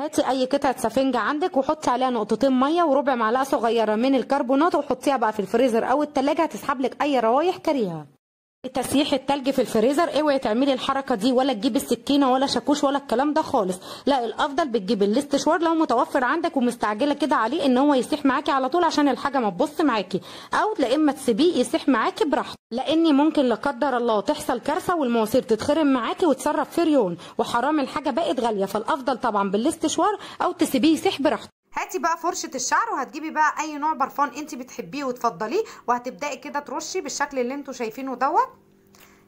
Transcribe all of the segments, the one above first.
هاتي اي قطعه سفنجه عندك وحطي عليها نقطتين ميه وربع معلقه صغيره من الكربونات وحطيها بقى في الفريزر او التلاجة هتسحب لك اي روايح كريهه تسييح التلج في الفريزر اوعي تعملي الحركه دي ولا تجيبي السكينه ولا شاكوش ولا الكلام ده خالص لا الافضل بتجيبي الاستشوار لو متوفر عندك ومستعجله كده عليه ان هو يسيح معاكي على طول عشان الحاجه ما تبص معاكي او لا اما تسيبيه يسيح معاكي براحتك لاني ممكن لا قدر الله تحصل كارثه والمواسير تتخرم معاكي وتسرب فريون وحرام الحاجه بقت غاليه فالافضل طبعا بالاستشوار او تسيبيه يسيح براحتك هاتي بقى فرشه الشعر وهتجيبي بقى اي نوع برفان انت بتحبيه وتفضليه وهتبداي كده ترشي بالشكل اللي انتوا شايفينه دوت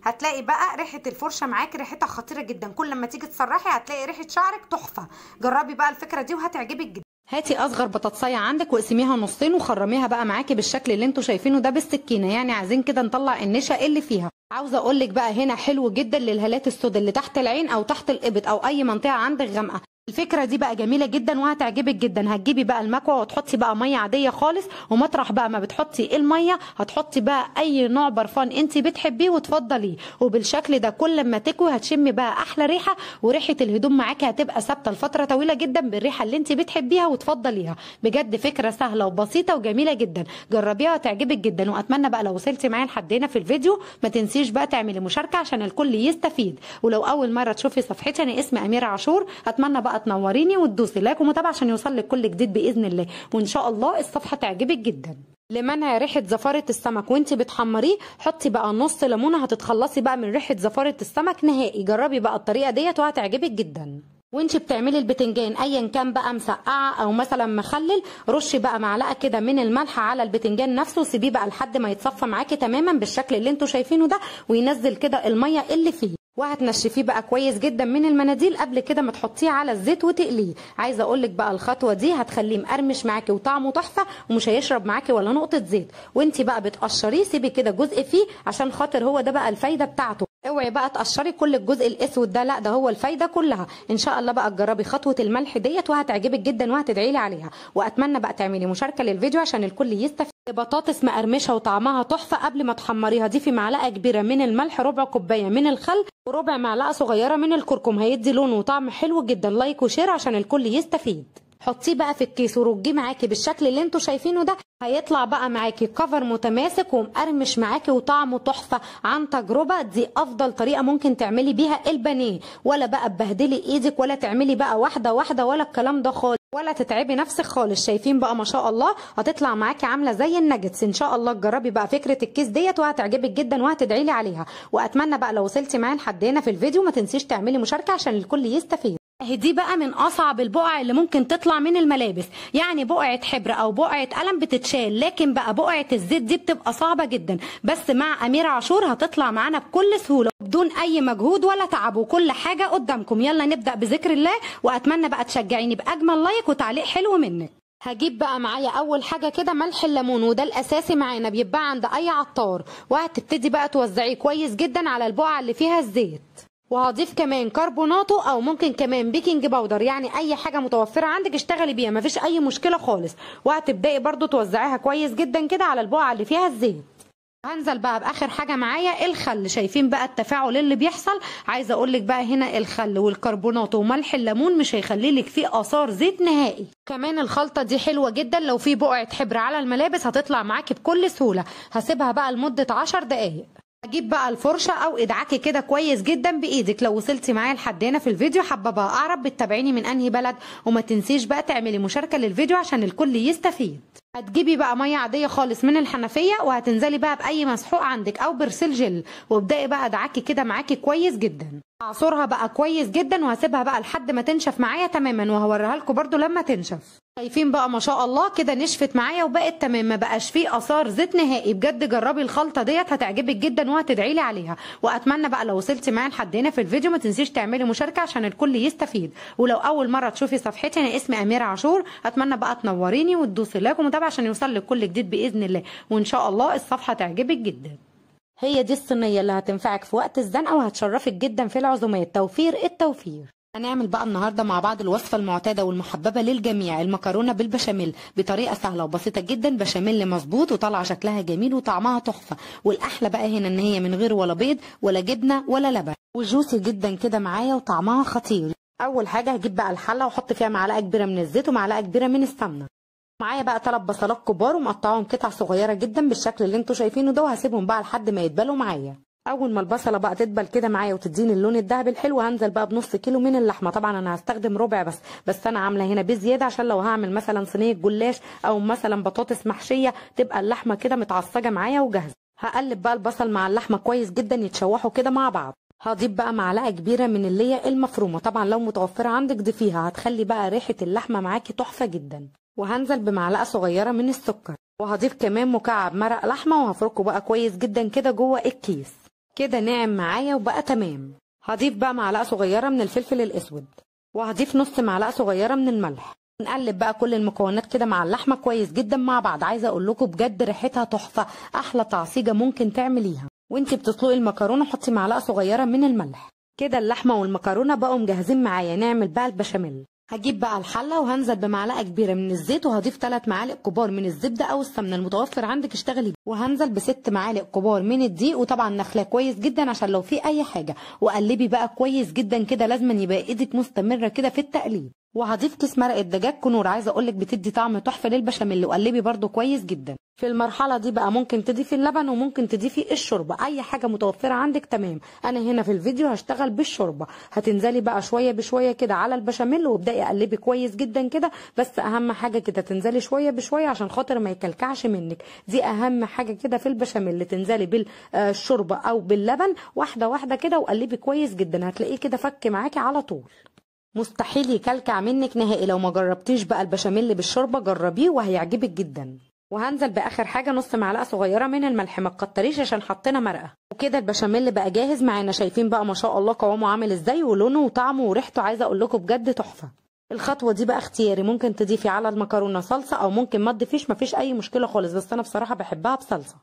هتلاقي بقى ريحه الفرشه معاك ريحتها خطيره جدا كل لما تيجي تسرحي هتلاقي ريحه شعرك تحفه جربي بقى الفكره دي وهتعجبك جدا هاتي اصغر بطاطساية عندك واقسميها نصين وخرميها بقى معاكي بالشكل اللي انتوا شايفينه ده بالسكينه يعني عايزين كده نطلع النشا اللي فيها عاوزه اقول لك بقى هنا حلو جدا للهالات السود اللي تحت العين او تحت الابط او اي منطقه عندك غامقه الفكره دي بقى جميله جدا وهتعجبك جدا هتجيبي بقى المكوه وتحطي بقى ميه عاديه خالص ومطرح بقى ما بتحطي إيه الميه هتحطي بقى اي نوع برفان انت بتحبيه وتفضليه وبالشكل ده كل ما تكوي هتشمي بقى احلى ريحه وريحه الهدوم معاكي هتبقى ثابته لفتره طويله جدا بالريحه اللي انت بتحبيها وتفضليها بجد فكره سهله وبسيطه وجميله جدا جربيها هتعجبك جدا واتمنى بقى لو وصلتي معايا لحد هنا في الفيديو ما تنسيش بقى تعملي مشاركه عشان الكل يستفيد ولو اول مره تشوفي صفحتي انا اسمي اميره عاشور اتمنى بقى بقى تنوريني وتدوسي لايك ومتابعه عشان يوصل لك كل جديد باذن الله وان شاء الله الصفحه تعجبك جدا لمنع ريحه زفاره السمك وانت بتحمريه حطي بقى نص ليمونه هتتخلصي بقى من ريحه زفاره السمك نهائي جربي بقى الطريقه ديت وهتعجبك جدا وانت بتعملي البتنجان ايا كان بقى مسقعه او مثلا مخلل رشي بقى معلقه كده من الملح على البتنجان نفسه وسيبيه بقى لحد ما يتصفى معاكي تماما بالشكل اللي انتوا شايفينه ده وينزل كده الميه اللي فيه وهتنشفيه بقى كويس جدا من المناديل قبل كده ما تحطيه على الزيت وتقليه عايزه اقول لك بقى الخطوه دي هتخليه مقرمش معاكي وطعمه تحفه ومش هيشرب معاكي ولا نقطه زيت وانت بقى بتقشريه سيبي كده جزء فيه عشان خاطر هو ده بقى الفايده بتاعته اوعي بقى تقشري كل الجزء الاسود ده لا ده هو الفايده كلها ان شاء الله بقى تجربي خطوه الملح ديت وهتعجبك جدا وهتدعي لي عليها واتمنى بقى تعملي مشاركه للفيديو عشان الكل يستفيد بطاطس مقرمشه وطعمها تحفه قبل ما تحمريها ضيفي معلقه كبيره من الملح ربع كوبايه من الخل وربع معلقه صغيره من الكركم هيدي لون وطعم حلو جدا لايك وشير عشان الكل يستفيد حطيه بقى في الكيس ورجيه معاكي بالشكل اللي انتوا شايفينه ده هيطلع بقى معاكي كفر متماسك ومقرمش معاكي وطعمه تحفه عن تجربه دي افضل طريقه ممكن تعملي بيها البانيه ولا بقى تبهدلي ايدك ولا تعملي بقى واحده واحده ولا الكلام ده خالص ولا تتعبي نفسك خالص شايفين بقى ما شاء الله هتطلع معاكي عامله زي النجتس ان شاء الله تجربي بقى فكره الكيس ديت وهتعجبك جدا وهتدعي لي عليها واتمنى بقى لو وصلتي معايا لحد هنا في الفيديو ما تنسيش تعملي مشاركه عشان الكل يستفيد دي بقى من اصعب البقع اللي ممكن تطلع من الملابس يعني بقعه حبر او بقعه قلم بتتشال لكن بقى بقعه الزيت دي بتبقى صعبه جدا بس مع امير عاشور هتطلع معانا بكل سهوله بدون اي مجهود ولا تعب وكل حاجه قدامكم يلا نبدا بذكر الله واتمنى بقى تشجعيني باجمل لايك وتعليق حلو منك هجيب بقى معايا اول حاجه كده ملح الليمون وده الاساسي معانا بيتباع عند اي عطار وهتبتدي بقى توزعيه كويس جدا على البقعه اللي فيها الزيت وهضيف كمان كربوناتو او ممكن كمان بيكنج باودر يعني اي حاجه متوفره عندك اشتغلي بيها مفيش اي مشكله خالص وهتبداي برضو توزعيها كويس جدا كده على البقعه اللي فيها الزيت هنزل بقى باخر حاجه معايا الخل شايفين بقى التفاعل اللي بيحصل عايزه اقول لك بقى هنا الخل والكربونات وملح الليمون مش هيخلي لك فيه اثار زيت نهائي كمان الخلطه دي حلوه جدا لو في بقعه حبر على الملابس هتطلع معاكي بكل سهوله هسيبها بقى لمده 10 دقائق اجيب بقى الفرشه او ادعكي كده كويس جدا بايدك لو وصلتي معايا لحد هنا في الفيديو حابه بقى اعرف بتتابعيني من انهي بلد وما تنسيش بقى تعملي مشاركه للفيديو عشان الكل يستفيد هتجيبي بقى ميه عاديه خالص من الحنفيه وهتنزلي بقى باي مسحوق عندك او برسل جل وابداي بقى ادعكي كده معاكي كويس جدا اعصرها بقى كويس جدا وهسيبها بقى لحد ما تنشف معايا تماما وهوريها لكم برده لما تنشف شايفين بقى ما شاء الله كده نشفت معايا وبقت تمام ما بقاش فيه اثار زيت نهائي بجد جربي الخلطه ديت هتعجبك جدا وهتدعي لي عليها واتمنى بقى لو وصلتي معايا لحد هنا في الفيديو ما تنسيش تعملي مشاركه عشان الكل يستفيد ولو اول مره تشوفي صفحتي انا اسمي اميره عاشور اتمنى بقى تنوريني وتدوسي لايك ومتابعه عشان يوصل لك كل جديد باذن الله وان شاء الله الصفحه تعجبك جدا هي دي الصينيه اللي هتنفعك في وقت الزنقه وهتشرفك جدا في العزومات توفير التوفير هنعمل بقى النهارده مع بعض الوصفه المعتاده والمحببه للجميع المكرونه بالبشاميل بطريقه سهله وبسيطه جدا بشاميل مظبوط وطالعه شكلها جميل وطعمها تحفه والاحلى بقى هنا ان هي من غير ولا بيض ولا جبنه ولا لبن وجوسي جدا كده معايا وطعمها خطير اول حاجه هجيب بقى الحله واحط فيها معلقه كبيره من الزيت ومعلقه كبيره من السمنه معايا بقى ثلاث بصلات كبار ومقطعاهم قطع صغيره جدا بالشكل اللي انتوا شايفينه ده وهسيبهم بقى لحد ما يدبلوا معايا اول ما البصله بقى تدبل كده معايا وتديني اللون الذهبي الحلو هنزل بقى بنص كيلو من اللحمه طبعا انا هستخدم ربع بس بس انا عامله هنا بزياده عشان لو هعمل مثلا صينيه جلاش او مثلا بطاطس محشيه تبقى اللحمه كده متعصجه معايا وجاهزه هقلب بقى البصل مع اللحمه كويس جدا يتشوحوا كده مع بعض هضيف بقى معلقه كبيره من اللي هي المفرومه طبعا لو متوفره عندك ضيفيها هتخلي بقى ريحه اللحمه معاكي تحفه جدا وهنزل بمعلقة صغيرة من السكر وهضيف كمان مكعب مرق لحمة وهفركه بقى كويس جدا كده جوه الكيس كده ناعم معايا وبقى تمام هضيف بقى معلقة صغيرة من الفلفل الأسود وهضيف نص معلقة صغيرة من الملح نقلب بقى كل المكونات كده مع اللحمة كويس جدا مع بعض عايزة اقول لكم بجد ريحتها تحفة احلى تعصيجة ممكن تعمليها وانت بتسلقي المكرونة حطي معلقة صغيرة من الملح كده اللحمة والمكرونة بقوا مجهزين معايا نعمل بقى البشاميل هجيب بقى الحله وهنزل بمعلقه كبيره من الزيت وهضيف 3 معالق كبار من الزبده او السمنه المتوفر عندك اشتغلي وهنزل بست معالق كبار من الدقيق وطبعا نخلاه كويس جدا عشان لو في اي حاجه وقلبي بقى كويس جدا كده لازم يبقى ايدك مستمره كده في التقليب وهضيف كيس مرقه دجاج كنور عايزه اقول لك بتدي طعم تحفه للبشاميل وقلبي برده كويس جدا في المرحله دي بقى ممكن تضيفي اللبن وممكن تضيفي الشوربه اي حاجه متوفره عندك تمام انا هنا في الفيديو هشتغل بالشوربه هتنزلي بقى شويه بشويه كده على البشاميل وابداي قلبي كويس جدا كده بس اهم حاجه كده تنزلي شويه بشويه عشان خاطر ما يكلكعش منك دي اهم حاجه كده في البشاميل تنزلي بالشوربه او باللبن واحده واحده كده وقلبي كويس جدا هتلاقيه كده فك معاكي على طول مستحيل يكلكع منك نهائي لو ما جربتيش بقى البشاميل بالشوربه جربيه وهيعجبك جدا وهنزل باخر حاجه نص معلقه صغيره من الملح ما تكتريش عشان حطينا مرقه وكده البشاميل بقى جاهز معانا شايفين بقى ما شاء الله قوامه عامل ازاي ولونه وطعمه وريحته عايزه اقول لكم بجد تحفه الخطوه دي بقى اختياري ممكن تضيفي على المكرونه صلصه او ممكن ما تضيفيش مفيش اي مشكله خالص بس انا بصراحه بحبها بصلصه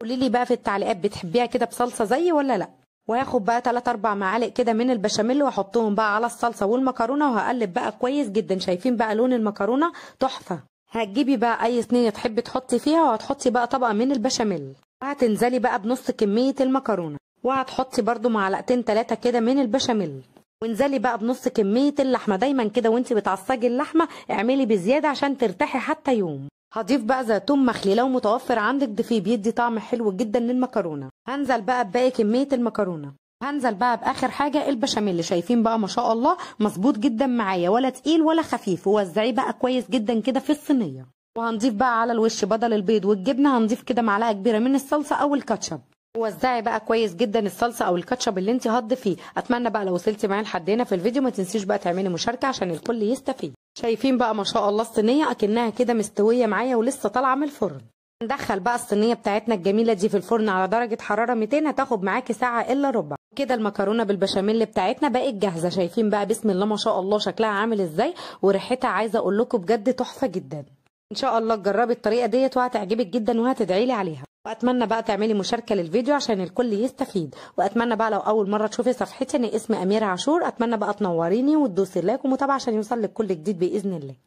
قولي لي بقى في التعليقات بتحبيها كده بصلصه زيي ولا لا وهاخد بقى 3 4 معالق كده من البشاميل واحطهم بقى على الصلصه والمكرونه وهقلب بقى كويس جدا شايفين بقى لون المكرونه تحفه هتجيبي بقى اي صينيه تحبي تحطي فيها وهتحطي بقى طبقه من البشاميل وهتنزلي بقى بنص كميه المكرونه وهتحطي برده معلقتين ثلاثه كده من البشاميل وانزلي بقى بنص كميه اللحمه دايما كده وانت بتعصجي اللحمه اعملي بزياده عشان ترتاحي حتى يوم هضيف بقى زيتون مخلي لو متوفر عندك ضيفيه بيدي طعم حلو جدا للمكرونه هنزل بقى بباقي كميه المكرونه هنزل بقى باخر حاجه البشاميل شايفين بقى ما شاء الله مظبوط جدا معايا ولا تقيل ولا خفيف ووزعيه بقى كويس جدا كده في الصينيه وهنضيف بقى على الوش بدل البيض والجبنه هنضيف كده معلقه كبيره من الصلصه او الكاتشب وزعي بقى كويس جدا الصلصه او الكاتشب اللي انت هتضيفيه اتمنى بقى لو وصلتي معايا لحد هنا في الفيديو ما تنسيش بقى تعملي مشاركه عشان الكل يستفيد شايفين بقى ما شاء الله الصينيه اكنها كده مستويه معايا ولسه طالعه من الفرن ندخل بقى الصينيه بتاعتنا الجميله دي في الفرن على درجه حراره 200 هتاخد معاكي ساعه الا ربع كده المكرونه بالبشاميل بتاعتنا بقت جاهزه شايفين بقى بسم الله ما شاء الله شكلها عامل ازاي وريحتها عايزه اقول لكم بجد تحفه جدا ان شاء الله تجربي الطريقه ديت وهتعجبك جدا وهتدعي لي عليها واتمنى بقى تعملي مشاركه للفيديو عشان الكل يستفيد واتمنى بقى لو اول مره تشوفي صفحتي ان اسمي اميره عاشور اتمنى بقى تنوريني وتدوسي لايك ومتابعه عشان يوصل لك كل جديد باذن الله